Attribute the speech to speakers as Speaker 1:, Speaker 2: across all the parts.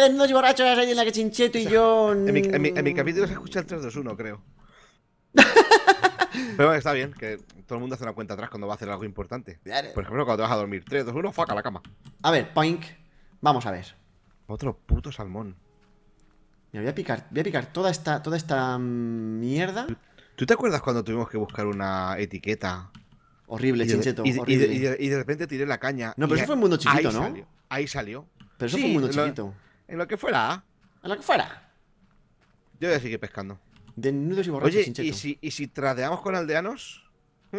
Speaker 1: borracho borrachos, ahí en la que Chincheto y yo. En mi, mm. capítulo se escucha el 3-2-1, creo. Pero está bien, que todo el mundo hace una cuenta atrás cuando va a hacer algo importante. Por ejemplo, cuando te vas a dormir. 3, 2, 1, fuck a la cama. A ver, poink. Vamos a ver. Otro puto salmón. Mira, voy a picar, voy a picar toda esta, toda esta mm, mierda. ¿Tú te acuerdas cuando tuvimos que buscar una etiqueta? Horrible, chincheto. Y, horrible. Y, de, repente tiré la caña. No, pero eso fue un mundo chiquito, ¿no? ahí salió. Pero eso fue un mundo chiquito. En lo que fuera. ¿ah? En lo que fuera. Yo voy a seguir pescando. Desnudos y borrachos. Oye, ¿y si, ¿y con aldeanos? Hmm,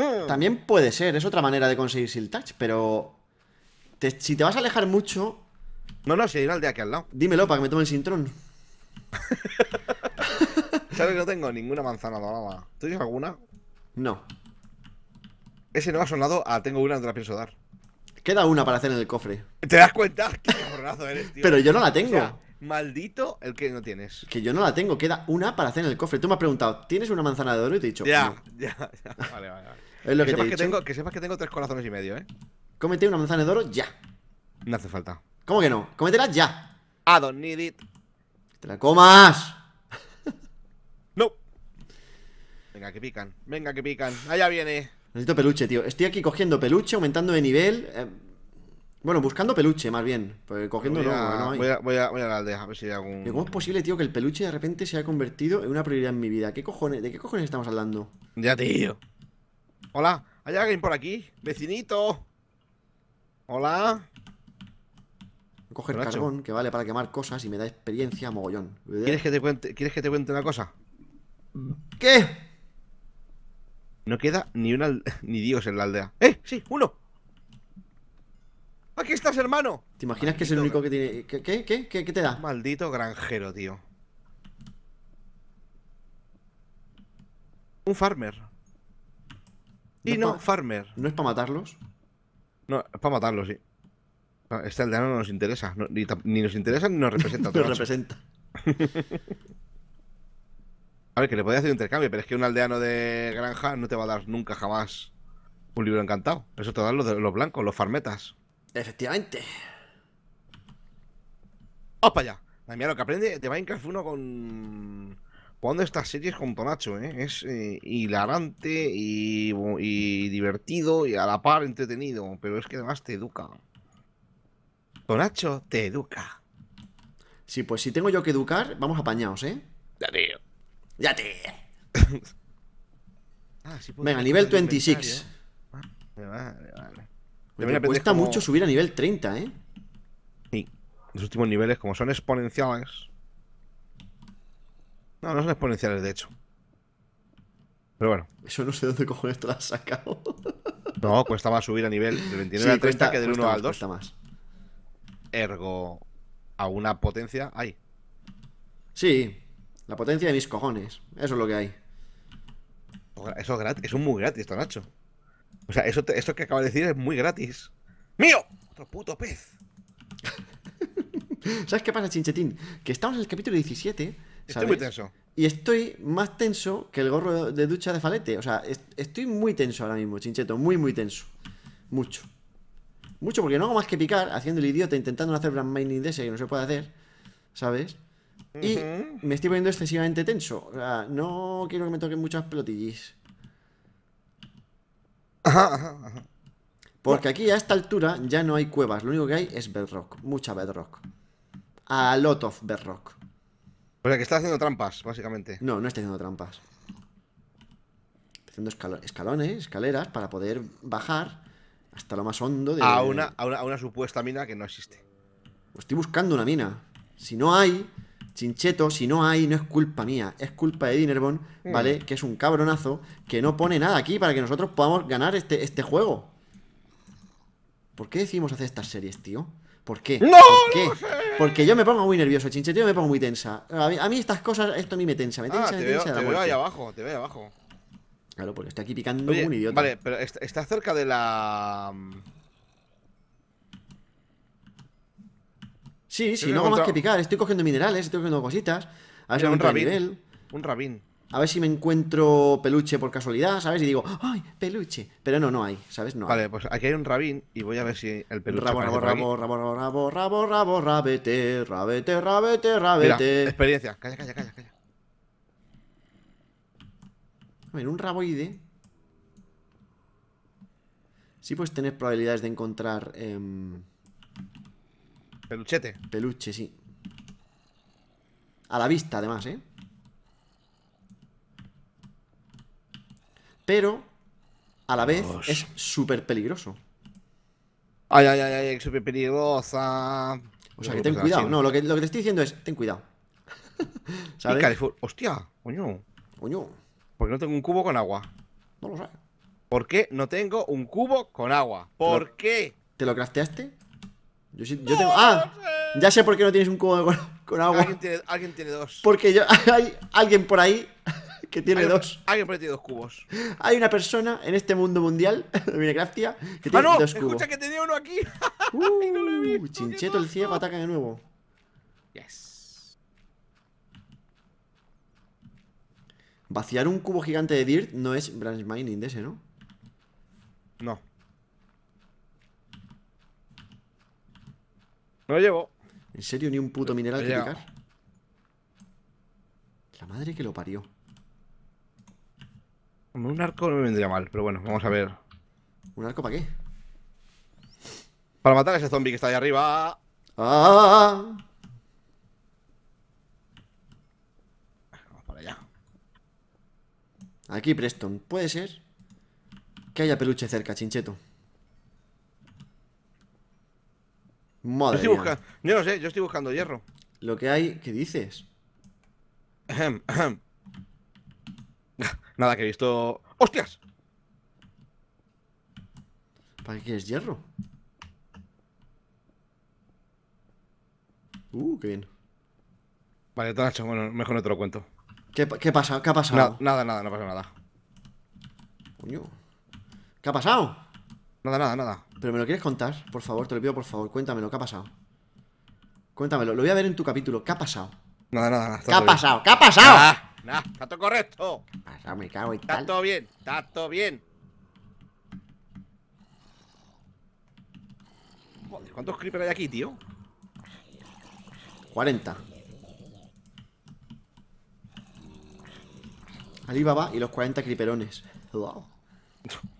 Speaker 1: hmm.
Speaker 2: También puede ser, es otra manera de conseguir el Touch, pero. si te vas a alejar mucho. No, no, si hay una aldea aquí al lado. Dímelo para que me tome el tron
Speaker 1: ¿Sabes que no tengo ninguna manzana dorada? ¿Tú tienes alguna? No. Ese no ha sonado a ah, tengo una, no la pienso dar. Queda una para hacer en el cofre. ¿Te das cuenta? Qué cabronazo eres, tío. Pero yo no la tengo. maldito el que no tienes.
Speaker 2: Que yo no la tengo, queda una para hacer en el cofre. Tú me has preguntado, ¿tienes una manzana de oro? Y te he dicho. Ya,
Speaker 1: ya, ya. Vale, vale, vale. Es lo que, que sepas que tengo tres corazones y medio, ¿eh? Cómete una manzana de oro ya.
Speaker 2: No hace falta. ¿Cómo que no? Cómetela ya.
Speaker 1: I don't need it.
Speaker 2: ¡Te la comas! no. Venga, que pican.
Speaker 1: Venga, que pican. Allá viene.
Speaker 2: Necesito peluche, tío. Estoy aquí cogiendo peluche, aumentando de nivel. Eh, bueno, buscando peluche, más bien. cogiendo no, hay. Voy,
Speaker 1: a, la aldea, a ver si hay algún. ¿Cómo es
Speaker 2: posible, tío, que el peluche de repente se haya convertido en una prioridad en mi vida? ¿Qué ¿De qué cojones estamos hablando? Ya, tío.
Speaker 1: Hola, ¿hay alguien por aquí? ¡Vecinito! Hola.
Speaker 2: Voy a coger carbón, que vale para quemar cosas y me da experiencia mogollón. ¿Quieres que te cuente, ¿quieres que te cuente una cosa?
Speaker 1: ¿Qué? No queda ni una ni Dios en la aldea. ¡Eh! ¡Sí! ¡Uno! ¡Aquí estás, hermano! ¿Te imaginas que es el único que tiene. ¿Qué, ¿Qué? ¿Qué? te da? Maldito granjero, tío. Un farmer. Y no, farmer. ¿No es para matarlos? No, es para matarlos, sí. Este aldeano no nos interesa. ni, ni, nos interesa ni nos representa. nos representa. A ver, que le podías hacer un intercambio, pero es que un aldeano de granja no te va a dar nunca jamás un libro encantado. Eso te dan los, blancos, los farmetas. Efectivamente. ¡Opa, para allá! mira, lo que aprende te a Minecraft uno con... Cuando estas series con Tonacho, ¿eh? Es eh, hilarante y, y, divertido y a la par entretenido, pero es que además te educa. Tonacho te educa.
Speaker 2: Sí, pues si tengo yo que educar, vamos apañados, ¿eh? Ya te.
Speaker 1: Ah, Venga, nivel 26. vale, ah, Me cuesta mucho subir a nivel 30, ¿eh? Sí. Los últimos niveles, como son exponenciales. No, no son exponenciales, de hecho. Pero bueno. Eso no sé dónde cojones te has sacado. no, cuesta más subir a nivel De 29 a 30 que del 1 al 2. Ergo, a una potencia hay. Sí, la potencia de mis cojones. Eso es lo que hay. Eso es gratis, eso es muy gratis, esto, Nacho. O sea, eso, que acaba de decir es muy gratis. ¡Mío! Otro puto pez.
Speaker 2: ¿Sabes qué pasa, Chinchetín? Que estamos en el capítulo 17. Estoy muy tenso. Y estoy más tenso que el gorro de ducha de falete. O sea, estoy muy tenso ahora mismo, Chincheto. Muy, muy tenso. Mucho. Mucho porque no hago más que picar haciendo el idiota, intentando hacer brand mining de ese que no se puede hacer. ¿Sabes? Y me estoy poniendo excesivamente tenso. no quiero que me toquen muchas pelotillas Porque aquí a esta altura ya no hay cuevas, lo único que hay es bedrock, mucha bedrock. A lot of bedrock. O sea que está haciendo trampas, básicamente. No, no está haciendo trampas. Está haciendo escalones, escaleras para poder bajar hasta lo más hondo de. A una,
Speaker 1: a una, supuesta mina que no existe.
Speaker 2: Pues estoy buscando una mina. Si no hay, Chincheto, si no hay, no es culpa mía, es culpa de Dinerbon, mm. ¿vale? Que es un cabronazo que no pone nada aquí para que nosotros podamos ganar este, este juego. ¿Por qué decimos hacer estas series, tío? ¿Por qué? ¡No! ¿Por qué? Porque yo me pongo muy nervioso, Chincheto, yo me pongo muy tensa. A mí, estas cosas, esto a mí me tensa, me ah, tensa, me te tensa. te veo ahí
Speaker 1: abajo, te veo ahí abajo.
Speaker 2: Claro, porque estoy aquí picando como un idiota. Vale,
Speaker 1: pero está cerca de la. Sí, sí, no hago más que
Speaker 2: picar. Estoy cogiendo minerales, estoy cogiendo cositas. A ver si me un rabín. Nivel. Un rabín. A ver si me encuentro peluche por casualidad, ¿sabes? Y digo, ¡ay, peluche! Pero no, no hay, ¿sabes? No hay. Vale, pues
Speaker 1: aquí hay un rabín y voy a ver si el peluche. Rabo, rabo, rabo, rabo, rabo, rabo, rabo, rabo, rabete, rabete, rabete, rabete. Mira, experiencia, calla, calla, calla, calla.
Speaker 2: A ver, un raboide. Sí, pues tienes probabilidades de encontrar. Eh... Peluchete. Peluche, sí. A la vista, además, ¿eh? Pero, a la vez, es súper peligroso.
Speaker 1: Ay, ay, ay, ay, súper peligrosa. O sea, que ten cuidado. No, lo que, te estoy diciendo es, ten cuidado. ¿Sabes? Hostia, coño. Coño. ¿Por qué no tengo un cubo con agua? No lo sabes ¿Por qué no tengo un cubo con agua? ¿Por qué? ¿Te lo crafteaste? Yo, yo tengo. ¡Ah! Ya sé por qué no tienes
Speaker 2: un cubo con, agua. ¿Alguien
Speaker 1: tiene, alguien tiene, dos.
Speaker 2: Porque hay alguien por ahí que tiene dos.
Speaker 1: Alguien por ahí tiene dos cubos.
Speaker 2: Hay una persona en este mundo mundial de Minecraftia que ah, tiene ah, no, dos cubos. Escucha que
Speaker 1: tenía uno aquí.
Speaker 2: Uh, chincheto el ciego ataca de nuevo.
Speaker 1: Yes.
Speaker 2: Vaciar un cubo gigante de dirt no es branch mining de ese, ¿no? No. No lo llevo. ¿En serio ni un puto mineral que
Speaker 1: picar? La madre que lo parió. Un arco no me vendría mal, pero bueno, vamos a ver. ¿Un arco para qué? Para matar a ese zombie que está ahí arriba. Ah. Vamos para allá.
Speaker 2: Aquí, Preston.
Speaker 1: Puede ser
Speaker 2: que haya peluche cerca, chincheto. Madre yo, estoy buscando...
Speaker 1: yo no sé, yo estoy buscando hierro. Lo que hay... ¿Qué dices? Nada, que he visto... ¡Hostias! ¿Para qué quieres hierro? Uh, qué bien. Vale, te hecho. Bueno, mejor no te lo cuento. ¿Qué, qué, pasado? ¿Qué ha pasado? nada, nada, no pasa nada. Coño. ¿Qué ha pasado? Nada, nada,
Speaker 2: nada. Pero me lo quieres contar, por favor, te lo pido, por favor. Cuéntamelo, ¿qué ha pasado? Cuéntamelo, lo voy a ver en tu capítulo. ¿Qué ha pasado? Nada, nada, nada. ¿Qué ha pasado? ¿Qué ha pasado? Nada,
Speaker 1: nada, está todo correcto. ¿Qué ha pasado? Me cago en Está todo bien, está todo bien. ¿cuántos creepers hay aquí, tío?
Speaker 2: 40. va y los 40 creeperones. Wow.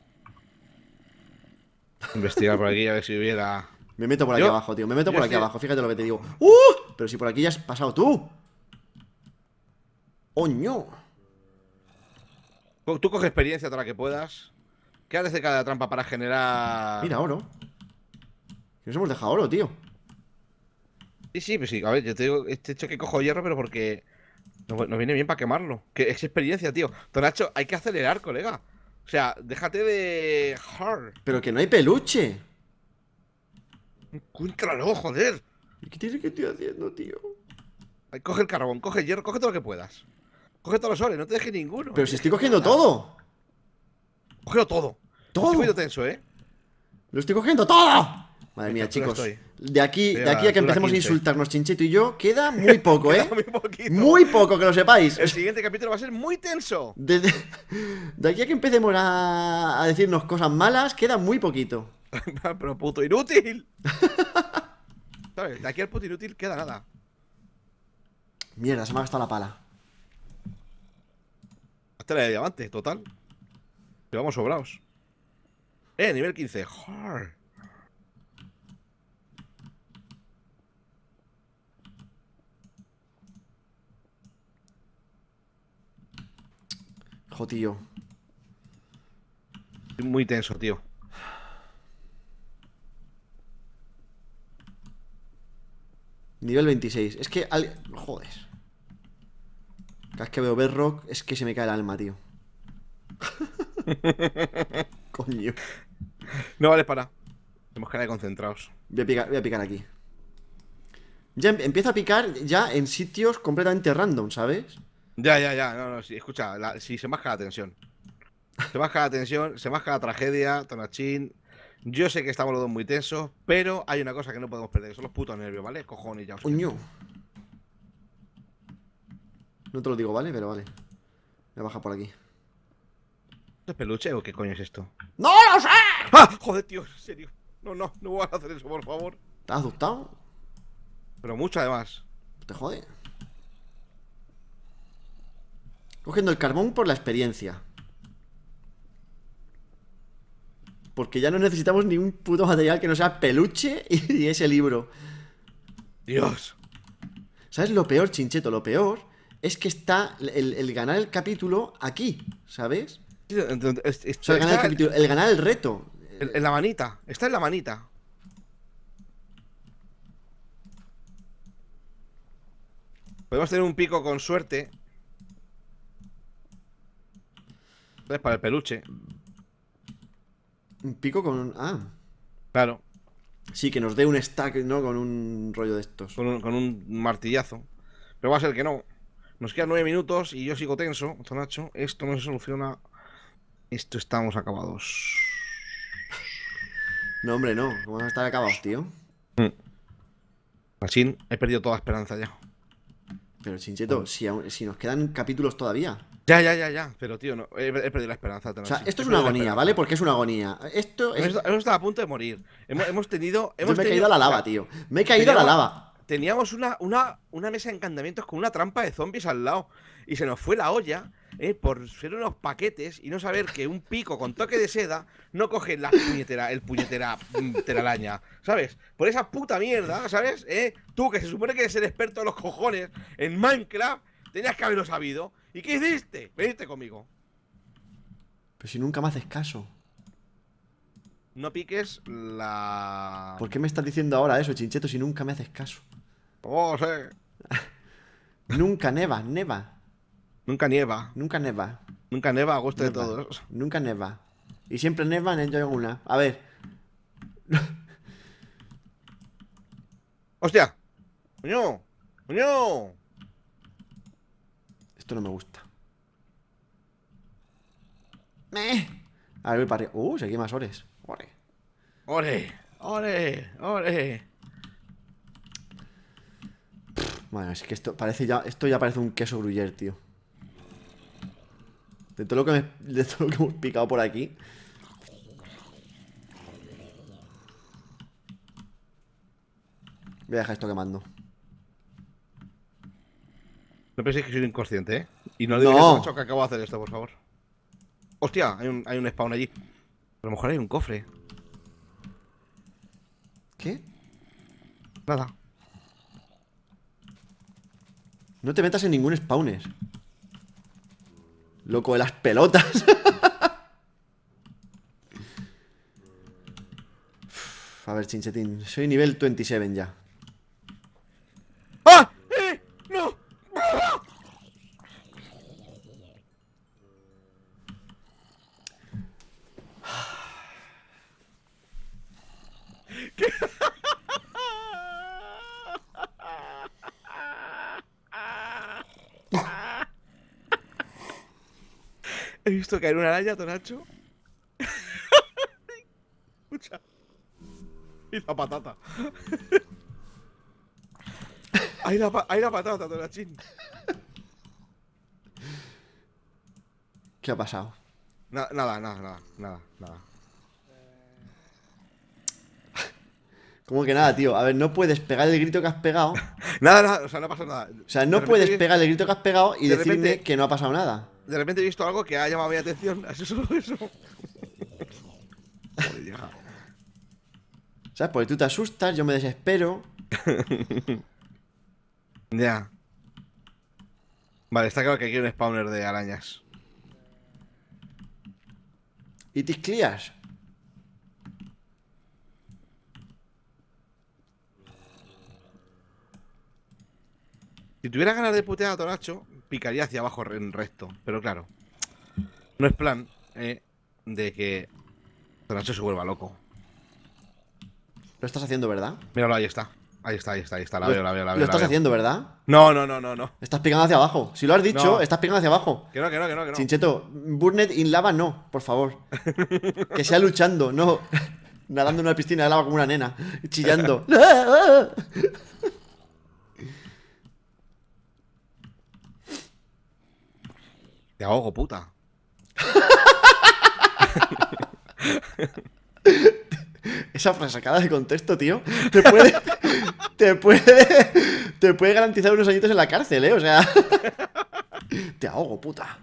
Speaker 1: investigar por aquí a ver si hubiera. Me meto por aquí abajo, tío. Me meto por aquí abajo. Fíjate lo que te digo. ¡Uh! Pero si por aquí ya has pasado tú. ¡Oño! Tú coge experiencia toda que puedas. ¿Qué haces de cada trampa para generar. Mira, oro. Nos hemos dejado oro, tío. Sí, sí, pues sí. A ver, yo te digo, este hecho que cojo hierro, pero porque. Nos, viene bien para quemarlo. Que es experiencia, tío. Tonacho, hay que acelerar, colega. O sea, déjate de. Hard. Pero que no hay peluche. Encuéntralo, joder. ¿Qué tienes que estoy haciendo, tío? coge el carbón, coge el hierro, coge todo lo que puedas. Coge todos los soles, no te deje ninguno. Pero si estoy cogiendo todo. Cógelo todo. Todo. Estoy tenso, eh.
Speaker 2: Lo estoy cogiendo todo. Madre mía, chicos. De aquí, de aquí a que empecemos a insultarnos, Chinchito y yo, queda muy poco, ¿eh? muy, poco, que lo sepáis. El
Speaker 1: siguiente capítulo va a ser muy tenso.
Speaker 2: De, aquí a que empecemos a, decirnos cosas malas, queda muy poquito.
Speaker 1: Pero puto inútil. ¿Sabes? De aquí al puto inútil queda nada. Mierda, se me ha gastado la pala. Hasta la de diamante, total. Llevamos sobrados. Eh, nivel 15. tío. Muy tenso, tío. Nivel
Speaker 2: 26. Es que... Al... Joder. Cada vez que veo Bedrock es que se me cae el alma, tío. Coño. No vale para. Tenemos que estar concentrados. Voy a picar, aquí. Ya em-, empieza
Speaker 1: a picar ya en sitios completamente random, ¿sabes? Ya, ya, ya. No, no, sí, escucha, si se baja la tensión. Se baja la tensión, se baja la tragedia, Tonachín. Yo sé que estamos los dos muy tensos, pero hay una cosa que no podemos perder, son los putos nervios, ¿vale? Cojones ya. Os No te lo digo, ¿vale? Pero vale. Me baja por aquí. ¿Es peluche o qué coño es esto? ¡No lo sé! ¡Ah! Joder, tío, en serio. No, no, no voy a hacer eso, por favor. ¿Estás asustado? Pero mucho, además.
Speaker 2: ¿Te jode? Cogiendo el carbón por la experiencia. Porque ya no necesitamos ni un puto material que no sea peluche y ese libro. Dios. ¿Sabes lo peor, Chincheto? Lo peor es que está el, ganar el capítulo
Speaker 1: aquí, ¿sabes? el, ganar el, capítulo, el, ganar el, reto. En la manita. Está en la manita. Podemos tener un pico con suerte para el peluche. Un pico con Ah. Claro. Sí, que nos dé un stack, ¿no? Con un rollo de estos. Con un, con un martillazo. Pero va a ser que no. Nos quedan nueve minutos y yo sigo tenso, Nacho Esto no se soluciona. Esto estamos acabados. No,
Speaker 2: hombre, no. Vamos a estar acabados, tío.
Speaker 1: Mm.
Speaker 2: he perdido toda esperanza ya. Pero, Chincheto, si, si nos quedan capítulos todavía.
Speaker 1: Ya, ya, ya, ya. Pero, tío, no, he, perdido la esperanza. O sea, esto es una agonía,
Speaker 2: ¿vale? Porque es una agonía.
Speaker 1: Esto es... hemos, estado a punto de morir. Hemos, tenido... Hemos me he caído a la lava, tío. Me he caído a la lava. Teníamos una, una, una mesa de encantamientos con una trampa de zombies al lado. Y se nos fue la olla eh, por ser unos paquetes y no saber que un pico con toque de seda no coge la puñetera, el puñetera mm, teralaña, ¿sabes? Por esa puta mierda, ¿sabes? Eh, tú que se supone que eres el experto de los cojones en Minecraft, tenías que haberlo sabido ¿Y qué hiciste? Veniste conmigo.
Speaker 2: Pero si nunca me haces caso.
Speaker 1: No piques la... ¿Por qué
Speaker 2: me estás diciendo ahora eso, chincheto, si nunca me haces caso? Oh, sé. nunca neva, neva. Nunca nieva. Nunca neva. Nunca neva a gusto de todos. Nunca neva. Y siempre neva en alguna. A ver.
Speaker 1: ¡Hostia! ¡Coño! ¡Coño! no me gusta.
Speaker 2: Me, A ver, voy para arriba. ¡Uh! Aquí más ores. ¡Ore!
Speaker 1: ¡Ore! ¡Ore! ¡Ore!
Speaker 2: Bueno, es que esto parece ya. Esto ya parece un queso gruyer, tío. De todo lo que, me, de todo lo que hemos picado por aquí.
Speaker 1: Voy a dejar esto quemando. No penséis que soy inconsciente, ¿eh? Y no digo mucho que acabo de hacer esto, por favor. Hostia, hay un, hay un spawn allí. A lo mejor hay un cofre.
Speaker 2: ¿Qué? Nada. No te metas en ningún spawner. Loco de las pelotas. A ver, chinchetín. Soy nivel 27 ya.
Speaker 1: He visto caer una araña, Tonacho. Escucha. Y la patata. Hay la, la patata, Tonachín. ¿Qué ha pasado? nada, nada, nada, nada, nada.
Speaker 2: ¿Cómo que nada, tío. A ver, no puedes pegar el grito que has pegado. nada, nada,
Speaker 1: o sea, no ha pasado nada. O sea, no puedes pegar
Speaker 2: el grito que has pegado y decirte decirme que no ha pasado nada
Speaker 1: de repente he visto algo que ha llamado mi atención. Así solo eso.
Speaker 2: ¿Sabes? Porque tú te asustas, yo me
Speaker 1: desespero. ya. Vale, está claro que aquí hay un spawner de arañas. ¿Y tisclías? Si tuviera ganas de putear a Toracho, picaría hacia abajo en recto. Pero claro, no es plan eh, de que Nacho se vuelva loco. Lo estás haciendo, ¿verdad? Míralo, ahí está. Ahí está, ahí está, ahí está. lo, estás haciendo, ¿verdad? No,
Speaker 2: no, no, no, no. Estás picando hacia abajo. Si lo has dicho, estás picando hacia abajo.
Speaker 1: Que no, que no, que no, que no. Chincheto,
Speaker 2: Burnet in lava no, por favor. que sea luchando, no nadando en una piscina de lava como una nena, chillando.
Speaker 1: Te ahogo, puta.
Speaker 2: Esa frase sacada de contexto, tío, te puede, te puede, te puede garantizar unos añitos en la cárcel, ¿eh? O sea, te ahogo, puta.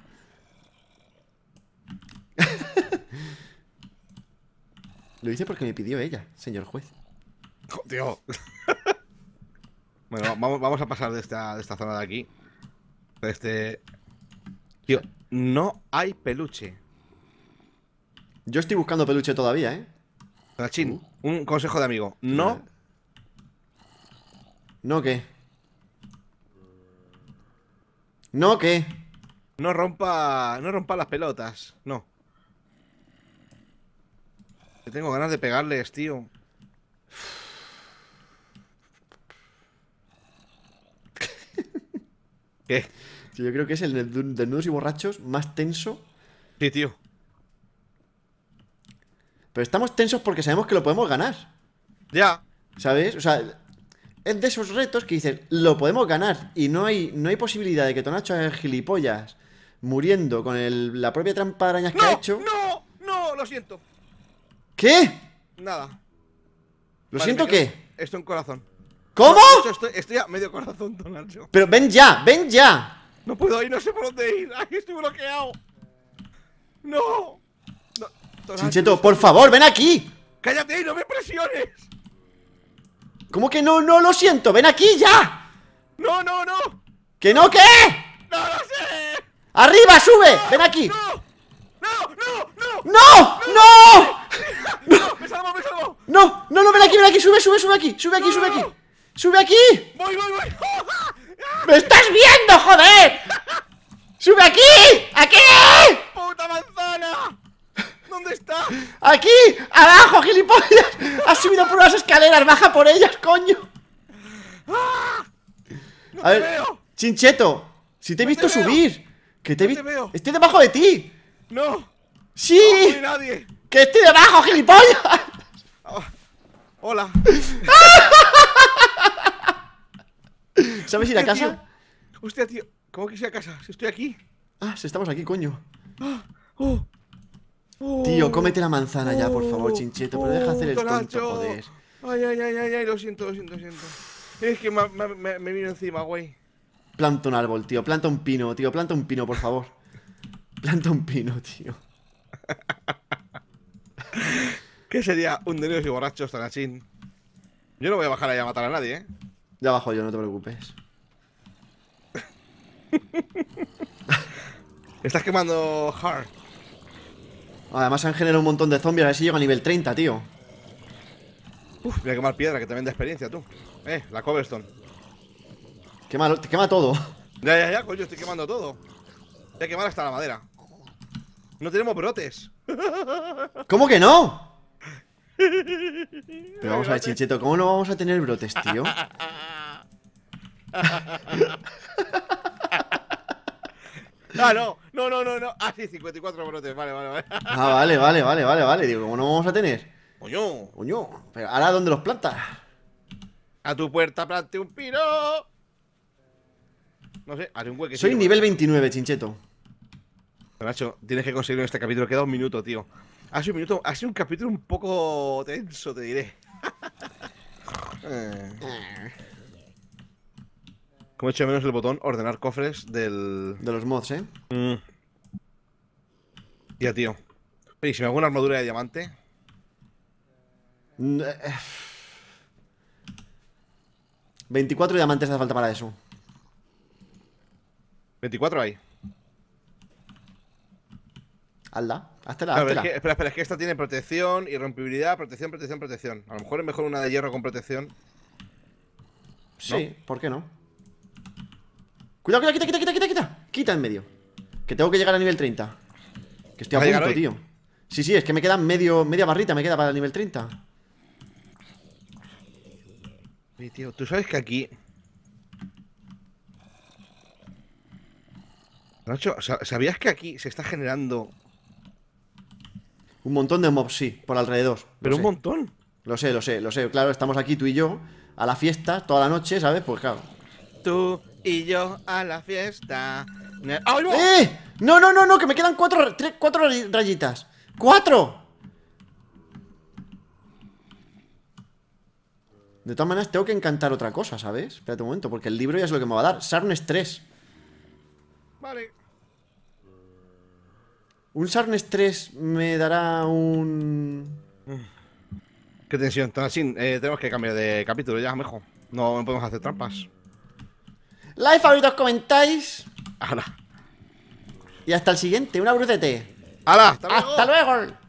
Speaker 2: Lo hice porque me pidió ella, señor juez.
Speaker 1: Tío. Bueno, vamos, a pasar de esta, de esta zona de aquí. De este Tío, no hay peluche. Yo estoy buscando peluche todavía, ¿eh? Rachín, uh. un consejo de amigo. No. ¿No qué? ¿No qué? No rompa. No rompa las pelotas. No. tengo ganas de pegarles, tío.
Speaker 2: ¿Qué? yo creo que es el de desnudos y borrachos más tenso. Sí, tío. Pero estamos tensos porque sabemos que lo podemos ganar. Ya. ¿Sabes? O sea, es de esos retos que dicen, lo podemos ganar. Y no hay, no hay posibilidad de que Tonacho haga gilipollas muriendo con la propia trampa de arañas que ha hecho.
Speaker 1: ¡No! ¡No! Lo siento. ¿Qué? Nada.
Speaker 2: ¿Lo siento qué?
Speaker 1: Esto en corazón. ¿Cómo? estoy, estoy, a medio corazón, Tonacho.
Speaker 2: Pero ven ya, ven ya.
Speaker 1: No puedo ir, no sé por dónde ir. aquí estoy bloqueado! ¡No! no por favor, ven aquí. ¡Cállate y no me presiones!
Speaker 2: ¿Cómo que no? No, lo siento, ven aquí ya. ¡No, no, no! ¿Que no qué? ¡No lo sé! ¡Arriba, sube! ¡Ven aquí! ¡No! ¡No,
Speaker 1: no, no!
Speaker 2: ¡No! ¡No!
Speaker 1: ¡No! ¡Me salvo, me salvo!
Speaker 2: ¡No! ¡No, no! ¡Ven aquí, ven aquí! ¡Sube, sube, sube aquí! ¡Sube aquí, sube aquí! ¡Sube aquí!
Speaker 1: ¡Voy, voy, voy!
Speaker 2: ¡Me estás viendo, joder! ¡Sube aquí! ¡Aquí!
Speaker 1: ¡Puta manzana!
Speaker 2: ¿Dónde está? ¡Aquí! ¡Abajo, gilipollas! ¡Has subido por las escaleras! ¡Baja por ellas, coño! ¡Ah! No veo. Chincheto, si te he visto subir, que te he visto. Estoy debajo de
Speaker 1: ti. No. Sí. Que estoy debajo, gilipollas. Ah, hola.
Speaker 2: ¿Sabes ir a casa?
Speaker 1: Hostia, tío. ¿Cómo que ir a casa? Si estoy aquí. Ah,
Speaker 2: si estamos aquí, coño.
Speaker 1: Ah, oh. Oh. tío, cómete la manzana ya, por favor, oh. chincheto. Pero deja hacer el tonto, joder. Ay, ay, ay, ay, ay, lo siento, lo siento, lo siento. Es que me, me, me vino encima, güey.
Speaker 2: Planta un árbol, tío. Planta un pino, tío. Planta un pino, por favor. Planta un pino, tío.
Speaker 1: ¿Qué sería un delirios y borrachos tan Yo no voy a bajar ahí a matar a nadie, ¿eh?
Speaker 2: Ya bajo yo, no te preocupes. Estás
Speaker 1: quemando hard. Además han generado un montón de zombies, a ver si llego a nivel 30, tío. Uf, voy a quemar piedra, que también da experiencia, tú. Eh, la cobblestone. Quema, te quema todo. Ya, ya, ya, coño, estoy quemando todo. Voy a quemar hasta la madera. No tenemos brotes.
Speaker 2: ¿Cómo que no?
Speaker 1: Pero vamos a ver,
Speaker 2: Chincheto, ¿cómo no vamos a tener brotes, tío?
Speaker 1: Ah, no, no, no, no, no. Ah, sí, 54 brotes, vale, vale, vale. Ah, vale,
Speaker 2: vale, vale, vale, vale. Digo, ¿cómo no vamos a tener?
Speaker 1: Coño. Coño. ahora, ¿dónde los plantas? A tu puerta plante un piro. No sé, haré un hueque. Soy ¿eh? nivel 29, Chincheto. Nacho, tienes que conseguirlo en este capítulo. Queda un minuto, tío hace un minuto, sido un capítulo un poco tenso, te diré. Como he hecho menos el botón ordenar cofres del. De los mods, ¿eh? Mm. Ya, tío. Oye, si me hago una armadura de diamante. 24 mm, eh, eh. diamantes hace falta para eso. 24 hay. Alda. Hasta la. espera, espera, es que esta tiene protección, y rompibilidad. protección, protección, protección. A lo mejor es mejor una de hierro con protección. Sí,
Speaker 2: ¿por qué no? Cuidado, cuidado, quita, quita, quita, quita, quita. Quita en medio. Que tengo que llegar a nivel 30.
Speaker 1: Que estoy a punto, tío.
Speaker 2: Sí, sí, es que me quedan medio, media barrita, me queda para el nivel 30.
Speaker 1: Sí, tío, tú sabes que aquí. Nacho, ¿sabías que aquí se está generando un montón de mobs, sí, por alrededor. Pero un montón.
Speaker 2: Lo sé, lo sé, lo sé. Claro, estamos aquí tú y yo a la fiesta toda la noche, ¿sabes? Pues claro.
Speaker 1: Tú y yo a la fiesta. ¡Eh! No, no, no, no, que me quedan
Speaker 2: cuatro, rayitas. ¡Cuatro! De todas maneras, tengo que encantar otra cosa, ¿sabes? Espérate un momento, porque el libro ya es lo que me va a dar. Sarnes 3.
Speaker 1: Vale. ¿Un Sarnes 3 me dará un...? Mm. Qué tensión, sin eh, tenemos que cambiar de capítulo ya, mejor. No podemos hacer trampas.
Speaker 2: Like, favoritos, comentáis.
Speaker 1: Hala. Y hasta el siguiente, una
Speaker 2: brutete. Hala. Hasta luego.